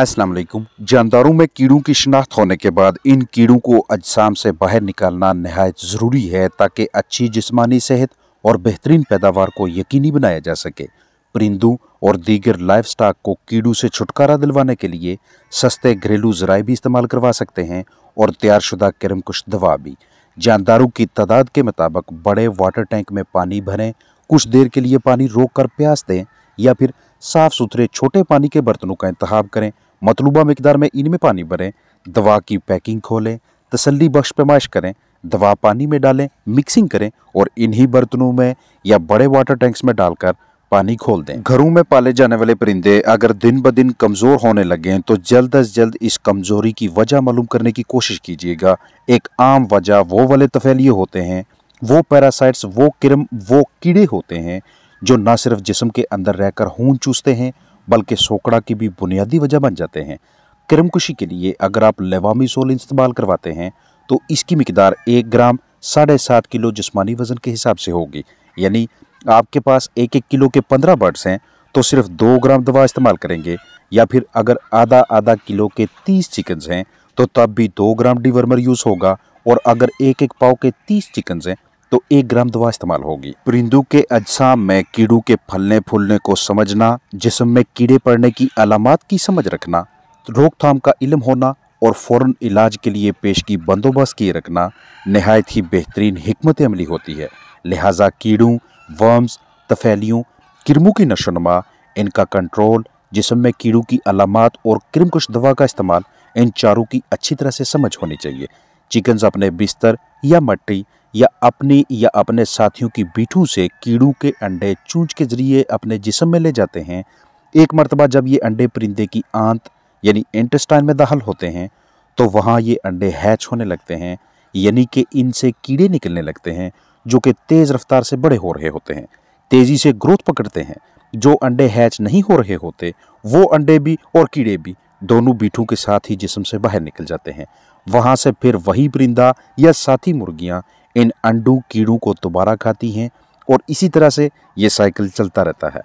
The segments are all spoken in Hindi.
अस्सलाम वालेकुम जानदारों में कीड़ों की शिनाख्त होने के बाद इन कीड़ों को अजसाम से बाहर निकालना नहायत ज़रूरी है ताकि अच्छी जिस्मानी सेहत और बेहतरीन पैदावार को यकीनी बनाया जा सके परिंदों और दीगर लाइफ स्टाक को कीड़ों से छुटकारा दिलवाने के लिए सस्ते घरेलू ज़राए भी इस्तेमाल करवा सकते हैं और तैयारशुदा कुछ दवा भी जानदारों की तादाद के मुताबिक बड़े वाटर टैंक में पानी भरें कुछ देर के लिए पानी रोक कर प्यास दें या फिर साफ़ सुथरे छोटे पानी के बर्तनों का इंतब करें मतलूबा मकदार में इनमें पानी भरें दवा की पैकिंग खोलें तसली बख्श पैमाइश करें दवा पानी में डालें मिक्सिंग करें और इन्हीं बर्तनों में या बड़े वाटर टैंक्स में डालकर पानी खोल दें घरों में पाले जाने वाले परिंदे अगर दिन ब दिन कमज़ोर होने लगें तो जल्द अज जल्द इस कमज़ोरी की वजह मालूम करने की कोशिश कीजिएगा एक आम वजह वो वाले तफेलिए होते हैं वो पैरासाइट्स वो किरम वो कीड़े होते हैं जो ना सिर्फ जिसम के अंदर रहकर हून चूसते हैं बल्कि सोकड़ा की भी बुनियादी वजह बन जाते हैं क्रमकुशी के लिए अगर आप सोल इस्तेमाल करवाते हैं तो इसकी मकदार एक ग्राम साढ़े सात किलो जिसमानी वज़न के हिसाब से होगी यानी आपके पास एक एक किलो के पंद्रह बर्ड्स हैं तो सिर्फ दो ग्राम दवा इस्तेमाल करेंगे या फिर अगर आधा आधा किलो के तीस चिकन्स हैं तो तब भी दो ग्राम डिवर्मर यूज़ होगा और अगर एक एक पाव के तीस चिकन्स हैं तो एक ग्राम दवा इस्तेमाल होगी परिंदू के अज्जा में कीड़ू के फलने फूलने को समझना जिसम में कीड़े पड़ने की अलामत की समझ रखना रोकथाम का इलम होना और फौरन इलाज के लिए पेश की बंदोबस्त किए रखना नहायत ही बेहतरीन हमत अमली होती है लिहाजा कीड़ों वर्म्स तफैलियों क्रमों की नशोनमा इनका कंट्रोल जिसम में कीड़ों की अलामत और कुश दवा का इस्तेमाल इन चारों की अच्छी तरह से समझ होनी चाहिए चिकन्स अपने बिस्तर या मट्टी या अपनी या अपने साथियों की बीठू से कीड़ों के अंडे चूंच के जरिए अपने जिसम में ले जाते हैं एक मरतबा जब ये अंडे परिंदे की आंत यानी इंटेस्टाइन में दाखिल होते हैं तो वहाँ ये अंडे हैच होने लगते हैं यानी कि इनसे कीड़े निकलने लगते हैं जो कि तेज़ रफ्तार से बड़े हो रहे होते हैं तेज़ी से ग्रोथ पकड़ते हैं जो अंडे हैच नहीं हो रहे होते वो अंडे भी और कीड़े भी दोनों बीठों के साथ ही जिसम से बाहर निकल जाते हैं वहाँ से फिर वही परिंदा या साथी मुर्गियाँ इन अंडू कीड़ों को दोबारा खाती हैं और इसी तरह से ये साइकिल चलता रहता है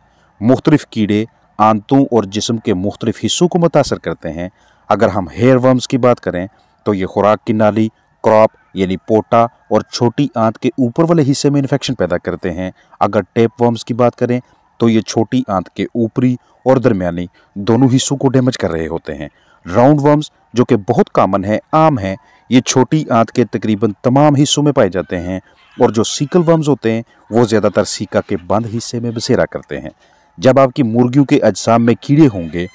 मुख्तलिफ़ कीड़े आंतों और जिसम के मुख्तलिफ हिस्सों को मुतासर करते हैं अगर हम हेयर वर्म्स की बात करें तो ये खुराक की नाली क्रॉप यानी पोटा और छोटी आंत के ऊपर वाले हिस्से में इन्फेक्शन पैदा करते हैं अगर टेप वर्म्स की बात करें तो ये छोटी आंत के ऊपरी और दरमियानी दोनों हिस्सों को डैमेज कर रहे होते हैं राउंड वर्म्स जो कि बहुत कामन है आम हैं ये छोटी आंत के तकरीबन तमाम हिस्सों में पाए जाते हैं और जो सीकल वर्म्स होते हैं वो ज़्यादातर सीका के बंद हिस्से में बसेरा करते हैं जब आपकी मुर्गियों के अजसाम में कीड़े होंगे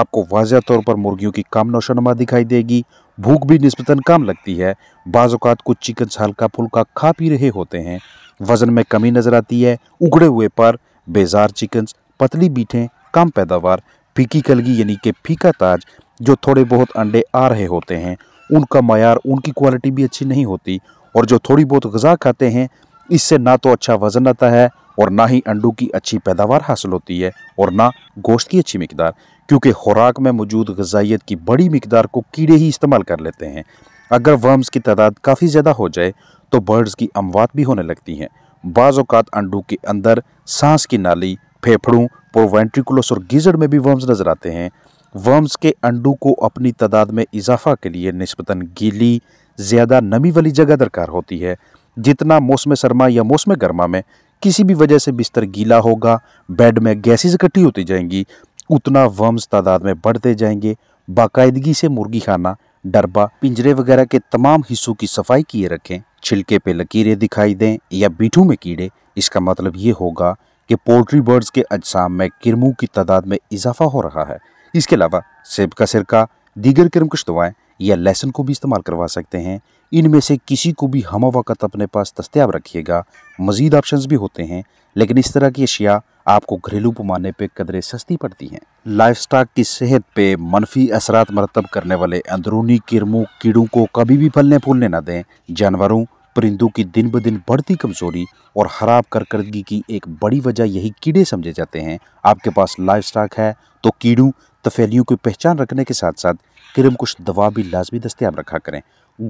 आपको वाजह तौर पर मुर्गियों की कम नौशोनुमा दिखाई देगी भूख भी नस्बता कम लगती है बाज़ात कुछ चिकन हल्का फुल्का खा पी रहे होते हैं वज़न में कमी नज़र आती है उगड़े हुए पर बेजार चिकन पतली बीठें कम पैदावार फीकी कलगी यानी कि फीका ताज जो थोड़े बहुत अंडे आ रहे होते हैं उनका मैार उनकी क्वालिटी भी अच्छी नहीं होती और जो थोड़ी बहुत गज़ा खाते हैं इससे ना तो अच्छा वज़न आता है और ना ही अंडों की अच्छी पैदावार हासिल होती है और ना गोश्त की अच्छी मकदार क्योंकि खुराक में मौजूद गजाइत की बड़ी मकदार को कीड़े ही इस्तेमाल कर लेते हैं अगर वर्म्स की तादाद काफ़ी ज़्यादा हो जाए तो बर्ड्स की अमवात भी होने लगती हैं बाज़ात अंडों के अंदर सांस की नाली फेफड़ों पोवेंट्रिकुलस और गीजड़ में भी वर्म्स नज़र आते हैं वर्म्स के अंडू को अपनी तादाद में इजाफा के लिए नस्बता गीली ज़्यादा नमी वाली जगह दरकार होती है जितना मौसम सरमा या मौसम गर्मा में किसी भी वजह से बिस्तर गीला होगा बेड में गैसेज इकट्ठी होती जाएंगी उतना वर्म्स तादाद में बढ़ते जाएंगे बाकायदगी से मुर्गी खाना डरबा पिंजरे वगैरह के तमाम हिस्सों की सफाई किए रखें छिलके पे लकीरें दिखाई दें या बीठू में कीड़े इसका मतलब ये होगा कि पोल्ट्री बर्ड्स के अजसाम में किरमू की तादाद में इजाफा हो रहा है इसके अलावा सेब का सिरका दीगर कुछ दवाएँ या लहसन को भी इस्तेमाल करवा सकते हैं इनमें से किसी को भी हम वक़्त अपने पास दस्तियाब रखिएगा मज़ीद ऑप्शन भी होते हैं लेकिन इस तरह की अशिया आपको घरेलू पैमाने पर कदरे सस्ती पड़ती हैं लाइफ स्टाक की सेहत पे मनफी असरात मरतब करने वाले अंदरूनी किरमों कीड़ों को कभी भी फलने फूलने ना दें जानवरों परिंदों की दिन ब दिन बढ़ती कमजोरी और ख़राब कारकर्दगी की एक बड़ी वजह यही कीड़े समझे जाते हैं आपके पास लाइफ स्टाक है तो कीड़ों तफैलियों तो की पहचान रखने के साथ साथ कुछ दवा भी लाजमी दस्तियाब रखा करें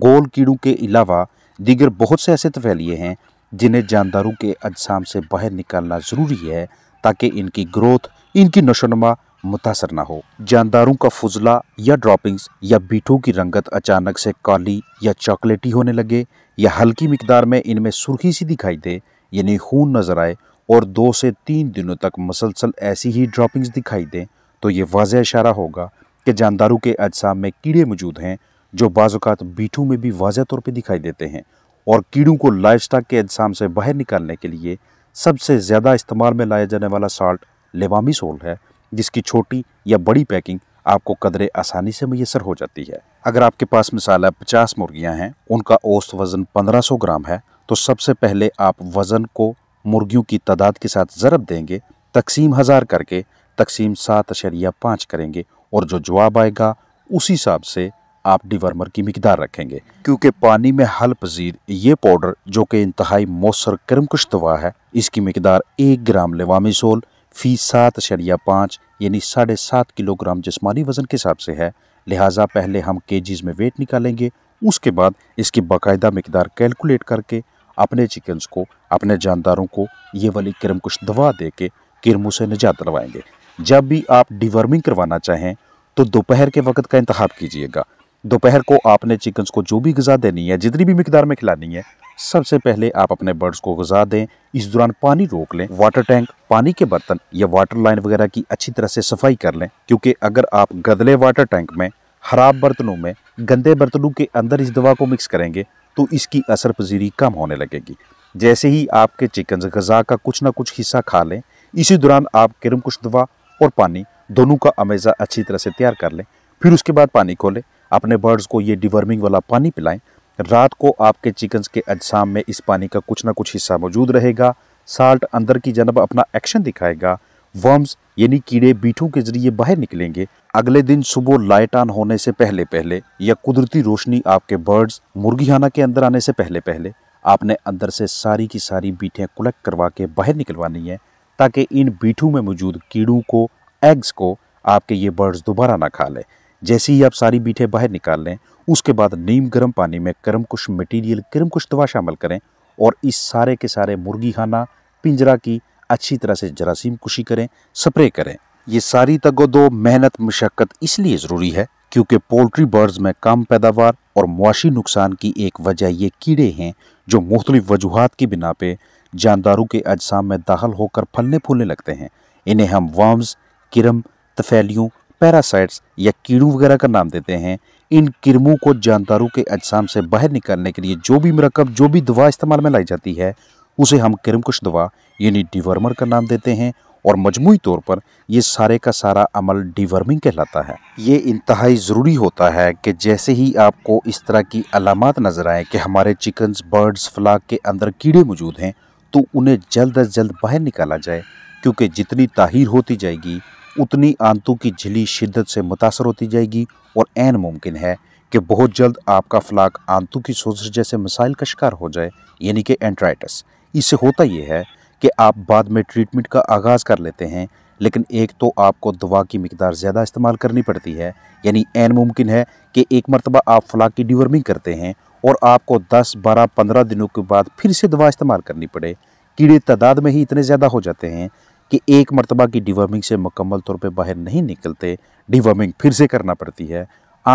गोल कीड़ों के अलावा दीगर बहुत से ऐसे तफेलिए हैं जिन्हें जानदारों के अजसाम से बाहर निकालना ज़रूरी है ताकि इनकी ग्रोथ इनकी नशोनमा मुतासर ना हो जानदारों का फजला या ड्रॉपिंग्स या बीटों की रंगत अचानक से काली या चॉकलेटी होने लगे या हल्की मकदार में इनमें सुर्खी सी दिखाई दे यानी खून नज़र आए और दो से तीन दिनों तक मसलसल ऐसी ही ड्रॉपिंग्स दिखाई दें तो ये वाज इशारा होगा कि जानदारू के अजसाम में कीड़े मौजूद हैं जो बाज़ात बीठू में भी वाज तौर पर दिखाई देते हैं और कीड़ों को लाइफ स्टाक के अजसाम से बाहर निकालने के लिए सबसे ज़्यादा इस्तेमाल में लाया जाने वाला साल्ट लेवामी सोल है जिसकी छोटी या बड़ी पैकिंग आपको कदरे आसानी से मैसर हो जाती है अगर आपके पास है पचास मुर्गियाँ हैं उनका औस्त वज़न पंद्रह सौ ग्राम है तो सबसे पहले आप वज़न को मुर्गियों की तादाद के साथ ज़रब देंगे तकसीम हज़ार करके तकसीम सात अशरिया पाँच करेंगे और जो जवाब आएगा उसी हिसाब से आप डिवर्मर की मकदार रखेंगे क्योंकि पानी में हल पजीर ये पाउडर जो कि इंतहाई मौसर क्रमकश दवा है इसकी मकदार एक ग्राम लेवामिसोल फी सात अशरिया पाँच यानी साढ़े सात किलोग्राम जिसमानी वजन के हिसाब से है लिहाजा पहले हम जीज़ में वेट निकालेंगे उसके बाद इसकी बाकायदा मकदार कैलकुलेट करके अपने चिकन्स को अपने जानदारों को ये वाली कुश दवा दे के किरमों से निजात दिलवाएंगे जब भी आप डिवर्मिंग करवाना चाहें तो दोपहर के वक्त का इंतब कीजिएगा दोपहर को आपने चिकन्स को जो भी गज़ा देनी है जितनी भी मकदार में खिलानी है सबसे पहले आप अपने बर्ड्स को गज़ा दें इस दौरान पानी रोक लें वाटर टैंक पानी के बर्तन या वाटर लाइन वगैरह की अच्छी तरह से सफाई कर लें क्योंकि अगर आप गदले वाटर टैंक में खराब बर्तनों में गंदे बर्तनों के अंदर इस दवा को मिक्स करेंगे तो इसकी असर पजीरी कम होने लगेगी जैसे ही आपके चिकन गज़ा का कुछ ना कुछ हिस्सा खा लें इसी दौरान आप किरम कुछ दवा और पानी दोनों का अमेजा अच्छी तरह से तैयार कर लें फिर उसके बाद पानी खोलें अपने बर्ड्स को ये डिवर्मिंग वाला पानी पिलाएं रात को आपके चिकन्स के अजसाम में इस पानी का कुछ ना कुछ हिस्सा मौजूद रहेगा साल्ट अंदर की जनब अपना एक्शन दिखाएगा वर्म्स यानी कीड़े बीठों के जरिए बाहर निकलेंगे अगले दिन सुबह लाइट ऑन होने से पहले पहले या कुदरती रोशनी आपके बर्ड्स मुर्गीहाना के अंदर आने से पहले पहले आपने अंदर से सारी की सारी बीठियाँ कलेक्ट करवा के बाहर निकलवानी है ताकि इन बीठू में मौजूद कीड़ों को एग्स को आपके ये बर्ड्स दोबारा ना खा लें जैसे ही आप सारी बीठे बाहर निकाल लें उसके बाद नीम गर्म पानी में गर्म कुछ मटीरियल गर्म कुछ दवा शामिल करें और इस सारे के सारे मुर्गी खाना पिंजरा की अच्छी तरह से जरासीम कुशी करें स्प्रे करें ये सारी तगोदो मेहनत मशक्क़त इसलिए ज़रूरी है क्योंकि पोल्ट्री बर्ड्स में कम पैदावार और मुआशी नुकसान की एक वजह ये कीड़े हैं जो मुख्तलिफ वजूहत की बिना पे जानदारों के अजसाम में दाखिल होकर फलने फूलने लगते हैं इन्हें हम वर्म्स किरम तफैलियों पैरासाइट्स या कीड़ू वगैरह का नाम देते हैं इन किरमों को जानदारों के अजसाम से बाहर निकालने के लिए जो भी मरकब जो भी दवा इस्तेमाल में लाई जाती है उसे हम किरमकुश दवा यानी डिवर्मर का नाम देते हैं और मजमू तौर पर ये सारे का सारा अमल डिवर्मिंग कहलाता है ये इंतहाई ज़रूरी होता है कि जैसे ही आपको इस तरह की अलामत नज़र आए कि हमारे चिकन्स बर्ड्स फ्लाक के अंदर कीड़े मौजूद हैं तो उन्हें जल्द अज जल्द बाहर निकाला जाए क्योंकि जितनी ताहिर होती जाएगी उतनी आंतों की झिली शिद्दत से मुतासर होती जाएगी और एन मुमकिन है कि बहुत जल्द आपका फ्लाक आंतों की सोजिश जैसे मसाइल का शिकार हो जाए यानी कि एंट्राइटस इससे होता यह है कि आप बाद में ट्रीटमेंट का आगाज़ कर लेते हैं लेकिन एक तो आपको दवा की मकदार ज़्यादा इस्तेमाल करनी पड़ती है यानी एन मुमकिन है कि एक मरतबा आप फ्लाक की डिवर्मिंग करते हैं और आपको 10, 12, 15 दिनों के बाद फिर से दवा इस्तेमाल करनी पड़े कीड़े तादाद में ही इतने ज़्यादा हो जाते हैं कि एक मरतबा की डिवर्मिंग से मुकम्मल तौर पे बाहर नहीं निकलते डिवर्मिंग फिर से करना पड़ती है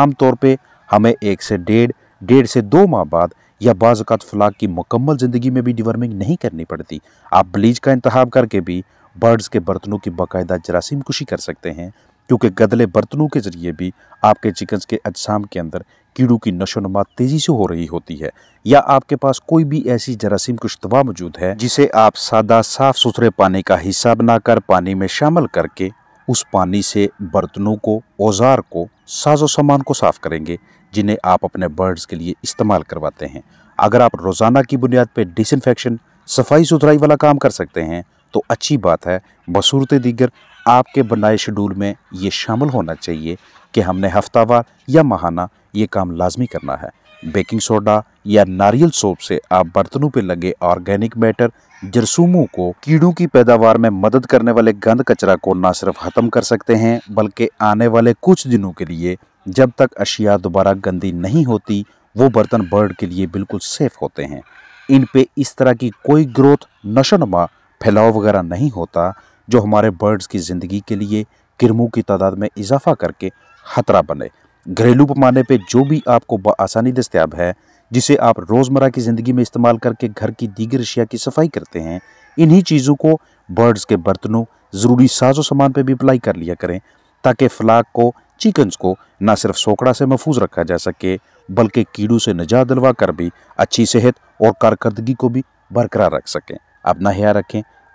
आम तौर पे हमें एक से डेढ़ डेढ़ से दो माह बाद या बाज़ात फ्लाक की मुकम्मल ज़िंदगी में भी डिवर्मिंग नहीं करनी पड़ती आप ब्लीच का इंतहा करके भी बर्ड्स के बर्तनों की बाकायदा जरासीम कुशी कर सकते हैं क्योंकि गदले बर्तनों के ज़रिए भी आपके चिकन्स के अजसाम के अंदर कीड़ों की नशोनमा तेज़ी से हो रही होती है या आपके पास कोई भी ऐसी जरासीम कुछ दवा मौजूद है जिसे आप सादा साफ सुथरे पानी का हिस्सा बनाकर पानी में शामिल करके उस पानी से बर्तनों को औजार को साजो सामान को साफ़ करेंगे जिन्हें आप अपने बर्ड्स के लिए इस्तेमाल करवाते हैं अगर आप रोज़ाना की बुनियाद पर डिसइनफेक्शन सफाई सुथराई वाला काम कर सकते हैं तो अच्छी बात है बसूरत दीगर आपके बनाए शेड्यूल में ये शामिल होना चाहिए कि हमने हफ्तावार या माहाना ये काम लाजमी करना है बेकिंग सोडा या नारियल सोप से आप बर्तनों पर लगे ऑर्गेनिक मैटर जरसूमों को कीड़ों की पैदावार में मदद करने वाले गंद कचरा को ना सिर्फ ख़त्म कर सकते हैं बल्कि आने वाले कुछ दिनों के लिए जब तक अशिया दोबारा गंदी नहीं होती वो बर्तन बर्ड के लिए बिल्कुल सेफ होते हैं इन पे इस तरह की कोई ग्रोथ नशोनमा फैलाव वगैरह नहीं होता जो हमारे बर्ड्स की ज़िंदगी के लिए किरमों की तादाद में इजाफा करके ख़तरा बने घरेलू पैमाने पे जो भी आपको आसानी दस्तियाब है जिसे आप रोज़मर्रा की ज़िंदगी में इस्तेमाल करके घर की दीगर अशिया की सफाई करते हैं इन्हीं चीज़ों को बर्ड्स के बर्तनों ज़रूरी साजो सामान पर भी अप्लाई कर लिया करें ताकि फ्लाक को चिकन्स को ना सिर्फ सोकड़ा से महफूज रखा जा सके बल्कि कीड़ों से नजात दिलवा कर भी अच्छी सेहत और कारकर्दगी को भी बरकरार रख सकें अपना ख्याल रखें